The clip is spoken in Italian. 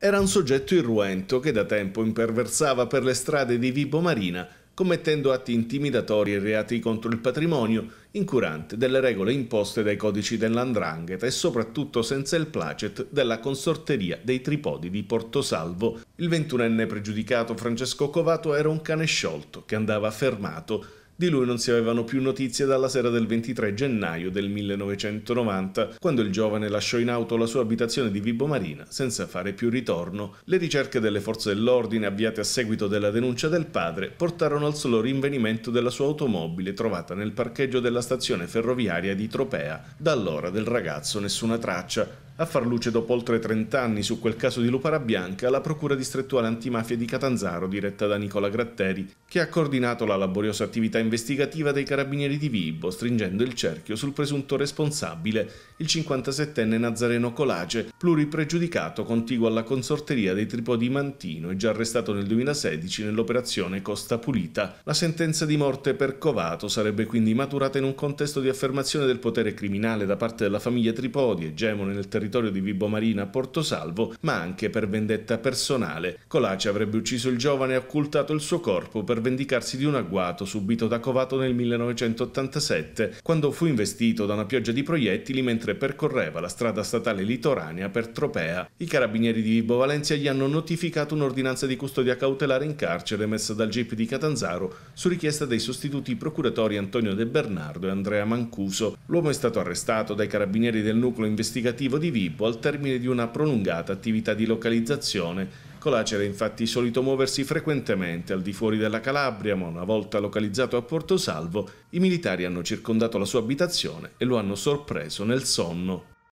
Era un soggetto irruento che da tempo imperversava per le strade di Vibo Marina, commettendo atti intimidatori e reati contro il patrimonio, incurante delle regole imposte dai codici dell'Andrangheta e soprattutto senza il placet della consorteria dei tripodi di Portosalvo. Il ventunenne pregiudicato Francesco Covato era un cane sciolto che andava fermato di lui non si avevano più notizie dalla sera del 23 gennaio del 1990, quando il giovane lasciò in auto la sua abitazione di Vibo Marina senza fare più ritorno. Le ricerche delle forze dell'ordine avviate a seguito della denuncia del padre portarono al solo rinvenimento della sua automobile trovata nel parcheggio della stazione ferroviaria di Tropea. Da allora del ragazzo nessuna traccia. A far luce dopo oltre 30 anni su quel caso di Lupara Bianca, la Procura distrettuale antimafia di Catanzaro, diretta da Nicola Gratteri, che ha coordinato la laboriosa attività investigativa dei carabinieri di Vibo, stringendo il cerchio sul presunto responsabile, il 57enne Nazareno Colace, pluripregiudicato contiguo alla consorteria dei Tripodi Mantino e già arrestato nel 2016 nell'operazione Costa Pulita. La sentenza di morte per Covato sarebbe quindi maturata in un contesto di affermazione del potere criminale da parte della famiglia Tripodi, egemone nel territorio territorio di Vibo Marina a Porto Salvo, ma anche per vendetta personale. Colaci avrebbe ucciso il giovane e occultato il suo corpo per vendicarsi di un agguato subito da Covato nel 1987, quando fu investito da una pioggia di proiettili mentre percorreva la strada statale litoranea per Tropea. I carabinieri di Vibo Valencia gli hanno notificato un'ordinanza di custodia cautelare in carcere emessa dal GIP di Catanzaro su richiesta dei sostituti procuratori Antonio De Bernardo e Andrea Mancuso. L'uomo è stato arrestato dai carabinieri del nucleo investigativo di Vibo Bibbo al termine di una prolungata attività di localizzazione. Colacera è infatti solito muoversi frequentemente al di fuori della Calabria, ma una volta localizzato a Porto Salvo, i militari hanno circondato la sua abitazione e lo hanno sorpreso nel sonno.